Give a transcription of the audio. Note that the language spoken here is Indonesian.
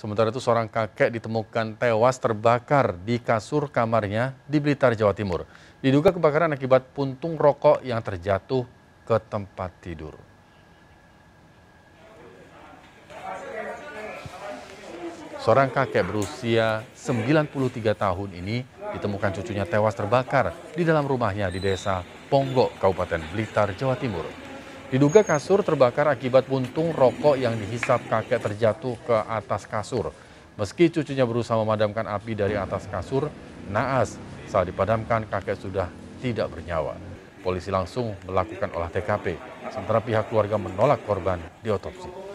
Sementara itu seorang kakek ditemukan tewas terbakar di kasur kamarnya di Blitar, Jawa Timur. Diduga kebakaran akibat puntung rokok yang terjatuh ke tempat tidur. Seorang kakek berusia 93 tahun ini ditemukan cucunya tewas terbakar di dalam rumahnya di desa Ponggok Kabupaten Blitar, Jawa Timur. Diduga kasur terbakar akibat puntung rokok yang dihisap kakek terjatuh ke atas kasur. Meski cucunya berusaha memadamkan api dari atas kasur, naas saat dipadamkan kakek sudah tidak bernyawa. Polisi langsung melakukan olah TKP, sementara pihak keluarga menolak korban diotopsi.